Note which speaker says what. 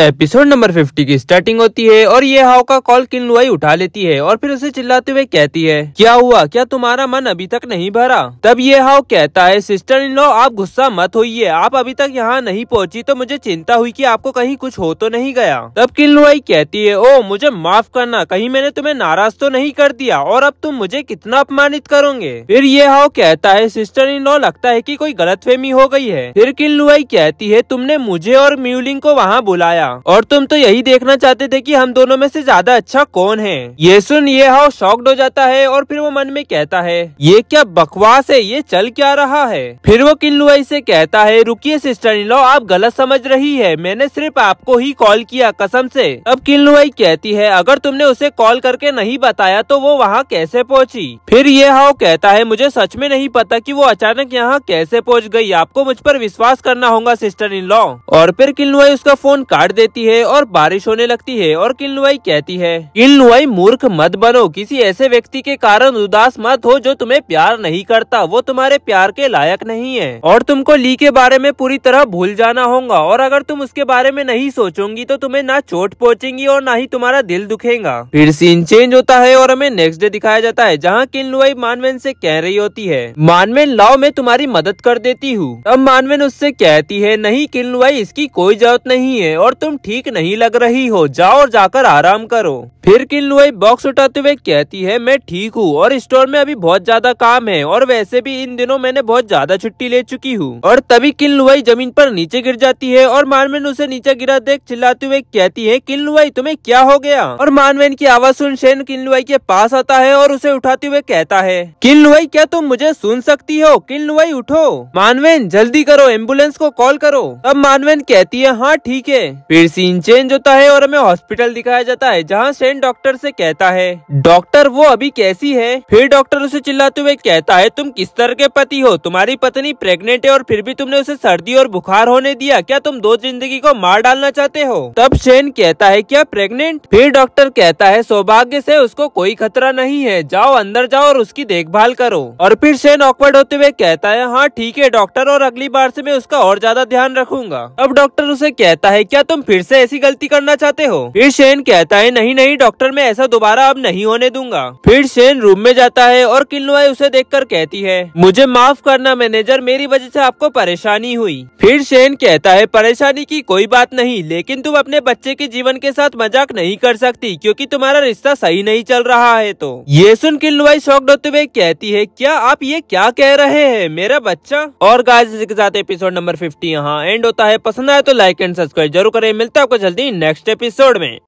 Speaker 1: episode number 50 की starting होती है और ये हाउ का कॉल किन लुआई उठा लेती है और फिर उसे चिल्लाते हुए कहती है क्या हुआ क्या तुम्हारा मन अभी तक नहीं भरा तब ये हाउ कहता है सिस्टर इन लॉ आप गुस्सा मत होइए आप अभी तक यहाँ नहीं पहुँची तो मुझे चिंता हुई कि आपको कहीं कुछ हो तो नहीं गया तब लुआई कहती है ओ मुझे माफ करना कहीं मैंने तुम्हें नाराज तो नहीं कर दिया और अब तुम मुझे कितना अपमानित करोगे फिर ये हाउ कहता है सिस्टर इन लॉ लगता है की कोई फहमी हो गई है फिर लुआई कहती है तुमने मुझे और म्यूलिंग को वहाँ बुलाया और तुम तो यही देखना चाहते थे कि हम दोनों में से ज्यादा अच्छा कौन है ये सुन ये हाउ शॉक्ड हो जाता है और फिर वो मन में कहता है ये क्या बकवास है ये चल क्या रहा है फिर वो किल्लुआई से कहता है रुकिए सिस्टर इन लॉ आप गलत समझ रही है मैंने सिर्फ आपको ही कॉल किया कसम से अब किल्लुआई कहती है अगर तुमने उसे कॉल करके नहीं बताया तो वो वहाँ कैसे पहुँची फिर ये हाउ कहता है मुझे सच में नहीं पता कि वो अचानक यहाँ कैसे पहुँच गई आपको मुझ पर विश्वास करना होगा सिस्टर इन लॉ और फिर किल्लुआई उसका फोन काट देती है और बारिश होने लगती है और किन्नुआई कहती है किन्नुआई मूर्ख मत बनो किसी ऐसे व्यक्ति के कारण उदास मत हो जो तुम्हें प्यार नहीं करता वो तुम्हारे प्यार के लायक नहीं है और तुमको ली के बारे में पूरी तरह भूल जाना होगा और अगर तुम उसके बारे में नहीं सोचोगी तो तुम्हें ना चोट पहुँचेंगी और ना ही तुम्हारा दिल दुखेगा फिर सीन चेंज होता है और हमें नेक्स्ट डे दिखाया जाता है जहाँ किन्नुआई मानवेन ऐसी कह रही होती है मानवेन लाओ मैं तुम्हारी मदद कर देती हूँ अब मानवेन उससे कहती है नहीं किन्नुआई इसकी कोई जरूरत नहीं है और तुम तुम ठीक नहीं लग रही हो जाओ और जाकर आराम करो फिर किनलुआई बॉक्स उठाते हुए कहती है मैं ठीक हूँ और स्टोर में अभी बहुत ज्यादा काम है और वैसे भी इन दिनों मैंने बहुत ज्यादा छुट्टी ले चुकी हूँ और तभी किनलुआई जमीन पर नीचे गिर जाती है और मानवेन उसे नीचे गिरा देख चिल्लाते हुए कहती है किनलुआई तुम्हे क्या हो गया और मानवेन की आवाज सुन शेन किनलुआई के पास आता है और उसे उठाते हुए कहता है किनलुआई क्या तुम मुझे सुन सकती हो किनलुआई उठो मानवेन जल्दी करो एम्बुलेंस को कॉल करो अब मानवेन कहती है हाँ ठीक है फिर सीन चेंज होता है और हमें हॉस्पिटल दिखाया जाता है जहाँ सेन डॉक्टर से कहता है डॉक्टर वो अभी कैसी है फिर डॉक्टर उसे चिल्लाते हुए कहता है तुम किस तरह के पति हो तुम्हारी पत्नी प्रेग्नेंट है और फिर भी तुमने उसे सर्दी और बुखार होने दिया क्या तुम दो जिंदगी को मार डालना चाहते हो तब सेन कहता है क्या प्रेगनेंट फिर डॉक्टर कहता है सौभाग्य से उसको कोई खतरा नहीं है जाओ अंदर जाओ और उसकी देखभाल करो और फिर सेन ऑकवर्ड होते हुए कहता है हाँ ठीक है डॉक्टर और अगली बार से मैं उसका और ज्यादा ध्यान रखूंगा अब डॉक्टर उसे कहता है क्या तुम फिर से ऐसी गलती करना चाहते हो फिर शेन कहता है नहीं नहीं डॉक्टर मैं ऐसा दोबारा अब नहीं होने दूंगा फिर शेन रूम में जाता है और किन्नुआई उसे कर कहती है मुझे माफ करना मैनेजर मेरी वजह ऐसी आपको परेशानी हुई फिर शेन कहता है परेशानी की कोई बात नहीं लेकिन तुम अपने बच्चे के जीवन के साथ मजाक नहीं कर सकती क्योंकि तुम्हारा रिश्ता सही नहीं चल रहा है तो ये सुन लुवाई शॉक्ड होते हुए कहती है क्या आप ये क्या कह रहे हैं मेरा बच्चा और गाइस के साथ एपिसोड नंबर फिफ्टी यहाँ एंड होता है पसंद आए तो लाइक एंड सब्सक्राइब जरूर करें मिलता है आपको जल्दी नेक्स्ट एपिसोड में